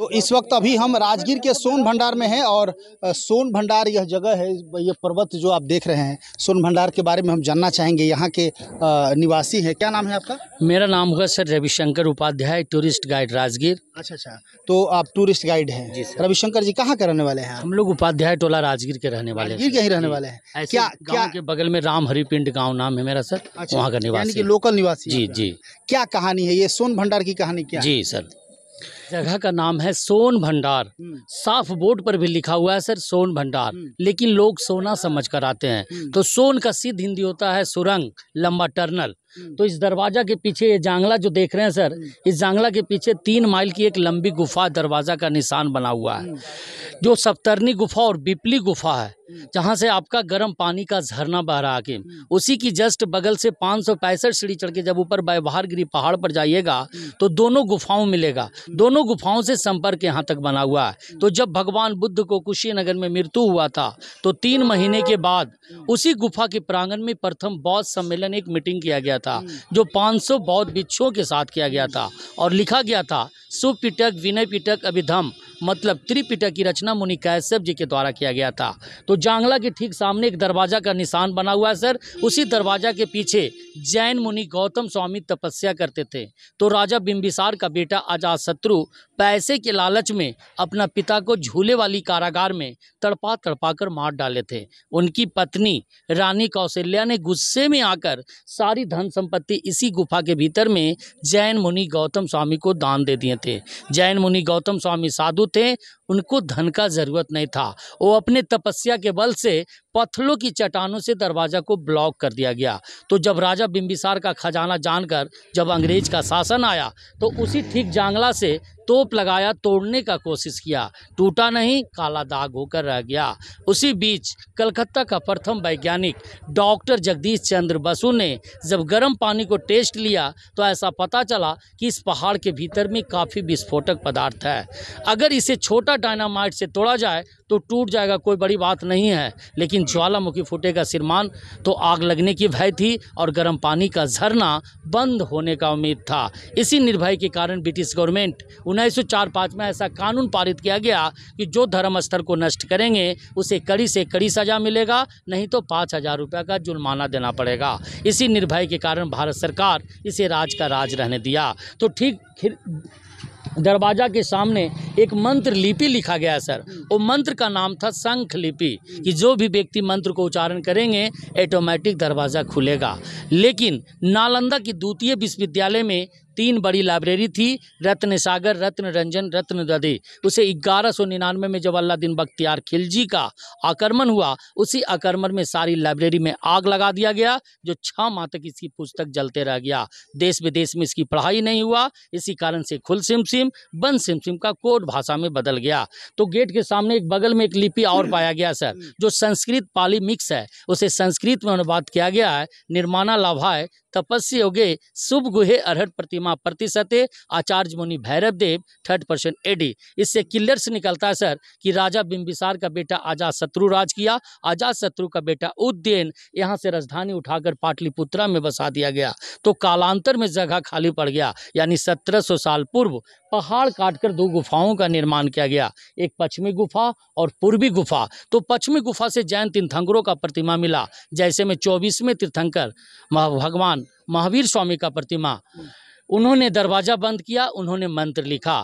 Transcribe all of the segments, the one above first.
तो इस वक्त अभी हम राजगीर के सोन भंडार में हैं और सोन भंडार यह जगह है ये पर्वत जो आप देख रहे हैं सोन भंडार के बारे में हम जानना चाहेंगे यहाँ के निवासी हैं क्या नाम है आपका मेरा नाम होगा sir Ravishankar Upadhyay tourist guide Rajgir अच्छा अच्छा तो आप टूरिस्ट गाइड हैं जी रविशंकर जी कहाँ के रहने वाले हैं हम लोग उपाध्याय टोला राजगीर के रहने वाले हैं के रहने वाले हैं क्या क्या के बगल में राम हरिपिंड गाँव नाम है मेरा सर अच्छा, वहाँ का निवासी लोकल निवासी जी जी क्या कहानी है ये सोन भंडार की कहानी क्या जी सर जगह का नाम है सोन भंडार हम्म। साफ बोर्ड पर भी लिखा हुआ है सर सोन भंडार हम्म। लेकिन लोग सोना समझ कर आते हैं हम्म। तो सोन का सिद्ध हिंदी होता है सुरंग लंबा टर्नल तो इस दरवाजा के पीछे ये जांगला जो देख रहे हैं सर इस जांगला के पीछे तीन माइल की एक लंबी गुफा दरवाजा का निशान बना हुआ है जो सप्तरनी गुफा और बिपली गुफा है जहाँ से आपका गर्म पानी का झरना बह रहा के उसी की जस्ट बगल से पाँच सौ पैंसठ सीढ़ी चढ़ के जब ऊपर गिरी पहाड़ पर जाइएगा तो दोनों गुफाओं मिलेगा दोनों गुफाओं से संपर्क यहाँ तक बना हुआ है तो जब भगवान बुद्ध को कुशीनगर में मृत्यु हुआ था तो तीन महीने के बाद उसी गुफा के प्रांगण में प्रथम बौद्ध सम्मेलन एक मीटिंग किया गया था जो पाँच बौद्ध भिक्षुओं के साथ किया गया था और लिखा गया था सुपिटक विनय पिटक अभिधम मतलब त्रिपिटक की रचना मुनि कैश्यप जी के द्वारा किया गया था तो जांगला के ठीक सामने एक दरवाज़ा का निशान बना हुआ है सर उसी दरवाज़ा के पीछे जैन मुनि गौतम स्वामी तपस्या करते थे तो राजा बिम्बिसार का बेटा शत्रु पैसे के लालच में अपना पिता को झूले वाली कारागार में तड़पा तड़पा कर मार डाले थे उनकी पत्नी रानी कौशल्या ने गुस्से में आकर सारी धन संपत्ति इसी गुफा के भीतर में जैन मुनि गौतम स्वामी को दान दे दिए थे जैन मुनि गौतम स्वामी साधु थे उनको धन का ज़रूरत नहीं था वो अपने तपस्या के बल से पत्थरों की चट्टानों से दरवाज़ा को ब्लॉक कर दिया गया तो जब राजा बिंबिसार का खजाना जानकर जब अंग्रेज का शासन आया तो उसी ठीक जांगला से तोप लगाया तोड़ने का कोशिश किया टूटा नहीं काला दाग होकर रह गया उसी बीच कलकत्ता का प्रथम वैज्ञानिक डॉक्टर जगदीश चंद्र बसु ने जब गर्म पानी को टेस्ट लिया तो ऐसा पता चला कि इस पहाड़ के भीतर में काफ़ी विस्फोटक पदार्थ है अगर इसे छोटा डायनामाइट से तोड़ा जाए तो टूट जाएगा कोई बड़ी बात नहीं है लेकिन ज्वालामुखी फूटेगा सिरमान तो आग लगने की भय थी और गर्म पानी का झरना बंद होने का उम्मीद था इसी निर्भय के कारण ब्रिटिश गवर्नमेंट उन्हें उन्नीस सौ में ऐसा कानून पारित किया गया कि जो धर्म स्थल को नष्ट करेंगे उसे कड़ी से कड़ी सज़ा मिलेगा नहीं तो पाँच हज़ार रुपये का जुर्माना देना पड़ेगा इसी निर्भय के कारण भारत सरकार इसे राज का राज रहने दिया तो ठीक दरवाजा के सामने एक मंत्र लिपि लिखा गया है सर वो मंत्र का नाम था संख लिपि कि जो भी व्यक्ति मंत्र को उच्चारण करेंगे ऑटोमेटिक दरवाज़ा खुलेगा लेकिन नालंदा की द्वितीय विश्वविद्यालय में तीन बड़ी लाइब्रेरी थी रत्न सागर रत्न रंजन रत्न हृदय उसे ग्यारह सौ निन्यानवे में जब दिन बख्तियार खिलजी का आक्रमण हुआ उसी आक्रमण में सारी लाइब्रेरी में आग लगा दिया गया जो छः माह तक इसकी पुस्तक जलते रह गया देश विदेश में इसकी पढ़ाई नहीं हुआ इसी कारण से खुल सिम सिम बन सिम सिम का कोड भाषा में बदल गया तो गेट के सामने एक बगल में एक लिपि और पाया गया सर जो संस्कृत पाली मिक्स है उसे संस्कृत में अनुवाद किया गया है निर्माणा लाभाय तपस्वी योगे शुभ गुहे अरहट प्रतिमा प्रतिशत आचार्य मुनि भैरव देव थर्ड पर्सन एडी इससे क्लियर से निकलता है सर कि राजा बिम्बिसार का बेटा आजाद शत्रु राज किया आजाद शत्रु का बेटा उद्यन यहाँ से राजधानी उठाकर पाटलिपुत्रा में बसा दिया गया तो कालांतर में जगह खाली पड़ गया यानी सत्रह साल पूर्व पहाड़ काटकर दो गुफाओं का निर्माण किया गया एक पश्चिमी गुफा और पूर्वी गुफा तो पश्चिमी गुफा से जैन तीर्थंकरों का प्रतिमा मिला जैसे में चौबीसवें तीर्थंकर भगवान महावीर स्वामी का प्रतिमा उन्होंने दरवाज़ा बंद किया उन्होंने मंत्र लिखा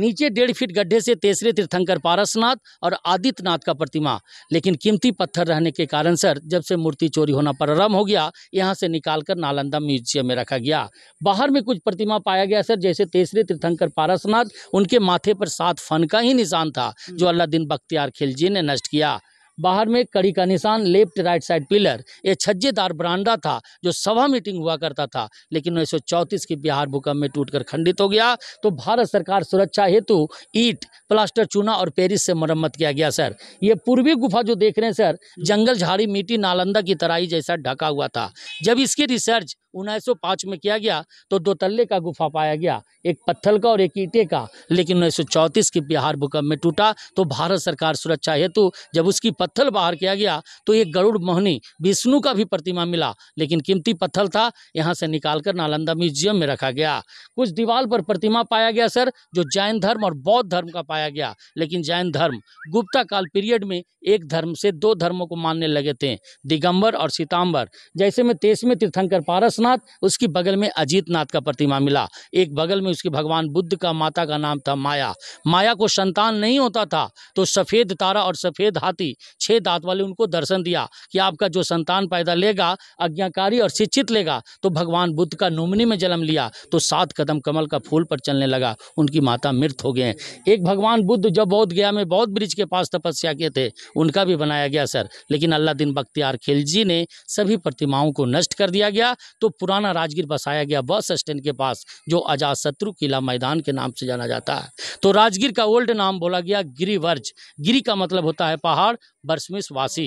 नीचे डेढ़ फीट गड्ढे से तेसरे तीर्थंकर पारसनाथ और आदित्यनाथ का प्रतिमा लेकिन कीमती पत्थर रहने के कारण सर जब से मूर्ति चोरी होना प्रारंभ हो गया यहाँ से निकालकर नालंदा म्यूजियम में रखा गया बाहर में कुछ प्रतिमा पाया गया सर जैसे तेसरे तीर्थंकर पारसनाथ उनके माथे पर सात फन का ही निशान था जो हम्म। अल्लाह दिन बख्तियार खिलजी ने नष्ट किया बाहर में कड़ी का निशान लेफ्ट राइट साइड पिलर ये छज्जेदार ब्रांडा था जो सभा मीटिंग हुआ करता था लेकिन उन्नीस के बिहार भूकंप में टूटकर खंडित हो गया तो भारत सरकार सुरक्षा हेतु ईट प्लास्टर चूना और पेरिस से मरम्मत किया गया सर ये पूर्वी गुफा जो देख रहे हैं सर जंगल झाड़ी मिट्टी नालंदा की तराई जैसा ढका हुआ था जब इसकी रिसर्च 1905 में किया गया तो दो तल्ले का गुफा पाया गया एक पत्थर का और एक ईटे का लेकिन उन्नीस सौ चौंतीस के बिहार भूकंप में टूटा तो भारत सरकार सुरक्षा हेतु जब उसकी पत्थर बाहर किया गया तो एक गरुड़ मोहनी विष्णु का भी प्रतिमा मिला लेकिन कीमती पत्थर था यहाँ से निकालकर नालंदा म्यूजियम में रखा गया कुछ दीवार पर प्रतिमा पाया गया सर जो जैन धर्म और बौद्ध धर्म का पाया गया लेकिन जैन धर्म गुप्ता काल पीरियड में एक धर्म से दो धर्मों को मानने लगे थे दिगंबर और सीताम्बर जैसे में तेसवें तीर्थंकर पारस पार्सनाथ उसकी बगल में अजीत नाथ का प्रतिमा मिला एक बगल में उसके भगवान बुद्ध का माता का नाम था माया माया को संतान नहीं होता था तो सफ़ेद तारा और सफ़ेद हाथी छः दांत वाले उनको दर्शन दिया कि आपका जो संतान पैदा लेगा आज्ञाकारी और शिक्षित लेगा तो भगवान बुद्ध का नोमनी में जन्म लिया तो सात कदम कमल का फूल पर चलने लगा उनकी माता मृत हो गए एक भगवान बुद्ध जब बौद्ध गया में बौद्ध ब्रिज के पास तपस्या किए थे उनका भी बनाया गया सर लेकिन अल्लाह दिन बख्तियार खिलजी ने सभी प्रतिमाओं को नष्ट कर दिया गया तो तो पुराना राजगीर बसाया गया बस स्टैंड के पास जो अजात शत्रु किला मैदान के नाम से जाना जाता है तो राजगीर का ओल्ड नाम बोला गया गिरिवर्ज गिरी का मतलब होता है पहाड़ बर्समिश वासी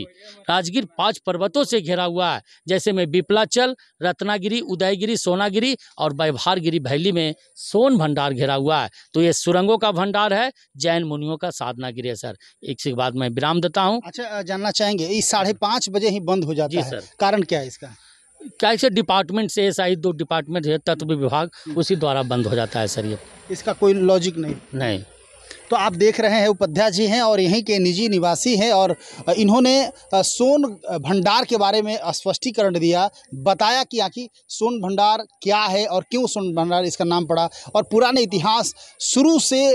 राजगीर पांच पर्वतों से घिरा हुआ है जैसे में बिपलाचल रत्नागिरी उदयगिरी सोनागिरी और वैभारगिरी भैली में सोन भंडार घिरा हुआ है तो ये सुरंगों का भंडार है जैन मुनियों का साधना गिरी है सर एक से बाद मैं विराम देता हूँ अच्छा जानना चाहेंगे इस साढ़े बजे ही बंद हो जाती है कारण क्या है इसका क्या से डिपार्टमेंट से ऐसा ही दो डिपार्टमेंट है तत्व विभाग उसी द्वारा बंद हो जाता है सर ये इसका कोई लॉजिक नहीं नहीं तो आप देख रहे हैं उपाध्याय जी हैं और यहीं के निजी निवासी हैं और इन्होंने सोन भंडार के बारे में स्पष्टीकरण दिया बताया कि आखिर सोन भंडार क्या है और क्यों सोन भंडार इसका नाम पड़ा और पुराने इतिहास शुरू से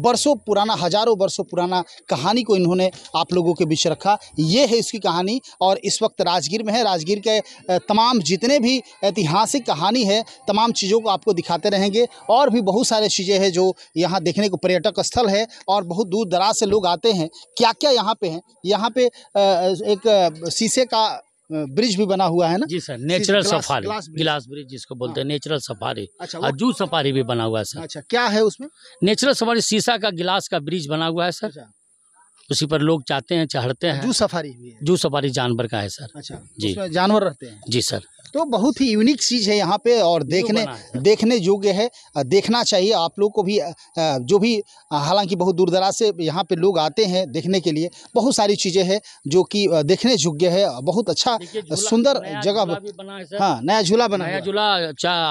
बरसों पुराना हज़ारों बरसों पुराना कहानी को इन्होंने आप लोगों के बीच रखा ये है इसकी कहानी और इस वक्त राजगीर में है राजगीर के तमाम जितने भी ऐतिहासिक कहानी है तमाम चीज़ों को आपको दिखाते रहेंगे और भी बहुत सारे चीज़ें हैं जो यहाँ देखने को पर्यटक स्थल है और बहुत दूर दराज से लोग आते हैं क्या क्या यहाँ पे हैं यहाँ पे एक शीशे का ब्रिज भी बना हुआ है ना जी sir natural safari glass bridge जिसको बोलते हैं नेचुरल हाँ। सफारी अच्छा और जू सफारी भी बना हुआ है सर अच्छा क्या है उसमें नेचुरल सफारी शीशा का गिलास का ब्रिज बना हुआ है सर अच्छा। उसी पर लोग जाते हैं चढ़ते हैं जू सफारी जू सफारी जानवर का है सर अच्छा जी जानवर रहते हैं जी सर तो बहुत ही यूनिक चीज़ है यहाँ पे और देखने देखने योग्य है देखना चाहिए आप लोग को भी जो भी हालांकि बहुत दूर दराज से यहाँ पे लोग आते हैं देखने के लिए बहुत सारी चीज़ें हैं जो कि देखने योग्य है बहुत अच्छा सुंदर जगह हाँ नया झूला बना नया झूला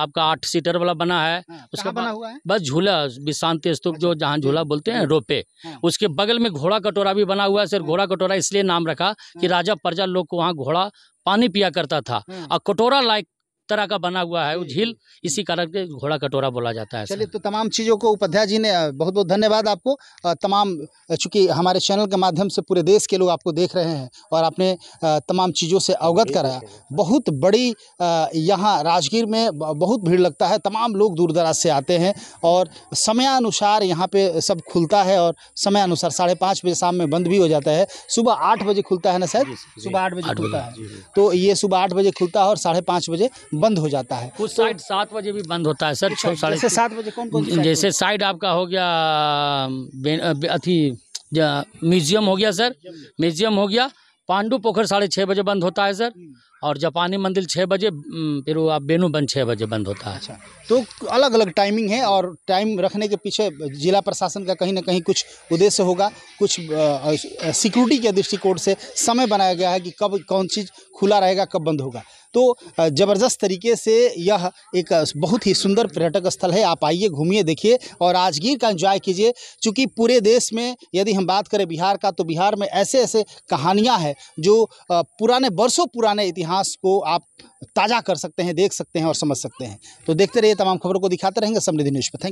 आपका आठ सीटर वाला बना है हाँ, उसका बना हुआ है बस झूला विशांति स्तूप जो अच्छा, जहाँ झूला बोलते हैं हाँ। रोपे हाँ। उसके बगल में घोड़ा कटोरा भी बना हुआ है सर घोड़ा कटोरा इसलिए नाम रखा कि राजा प्रजा लोग को वहाँ घोड़ा पानी पिया करता था और हम्म। कटोरा लाइक तरह का बना हुआ है वो झील इसी कारण के घोड़ा कटोरा बोला जाता है चलिए तो तमाम चीज़ों को उपाध्याय जी ने बहुत बहुत धन्यवाद आपको तमाम चूँकि हमारे चैनल के माध्यम से पूरे देश के लोग आपको देख रहे हैं और आपने तमाम चीज़ों से अवगत कराया बहुत बड़ी यहाँ राजगीर में बहुत भीड़ लगता है तमाम लोग दूर दराज से आते हैं और समयानुसार यहाँ पे सब खुलता है और समयानुसार साढ़े पाँच बजे शाम में बंद भी हो जाता है सुबह आठ बजे खुलता है ना शायद सुबह आठ बजे खुलता है तो ये सुबह आठ बजे खुलता है और साढ़े पाँच बजे बंद हो जाता है कुछ साइड सात बजे भी बंद होता है सर अच्छा, छः साढ़े सात बजे कौन कौन जैसे साइड आपका हो गया अथी म्यूजियम हो गया सर म्यूजियम हो गया पांडू पोखर साढ़े छः बजे बंद होता है सर और जापानी मंदिर छः बजे फिर वो आप बेनू बंद छः बजे बंद होता है अच्छा तो अलग अलग टाइमिंग है और टाइम रखने के पीछे जिला प्रशासन का कहीं ना कहीं कुछ उद्देश्य होगा कुछ सिक्योरिटी के दृष्टिकोण से समय बनाया गया है कि कब कौन चीज़ खुला रहेगा कब बंद होगा तो ज़बरदस्त तरीके से यह एक बहुत ही सुंदर पर्यटक स्थल है आप आइए घूमिए देखिए और राजगीर का एंजॉय कीजिए चूँकि पूरे देश में यदि हम बात करें बिहार का तो बिहार में ऐसे ऐसे कहानियाँ हैं जो पुराने बरसों पुराने इतिहास को आप ताज़ा कर सकते हैं देख सकते हैं और समझ सकते हैं तो देखते रहिए तमाम खबरों को दिखाते रहेंगे समृद्धि न्यूज़ पर थैंक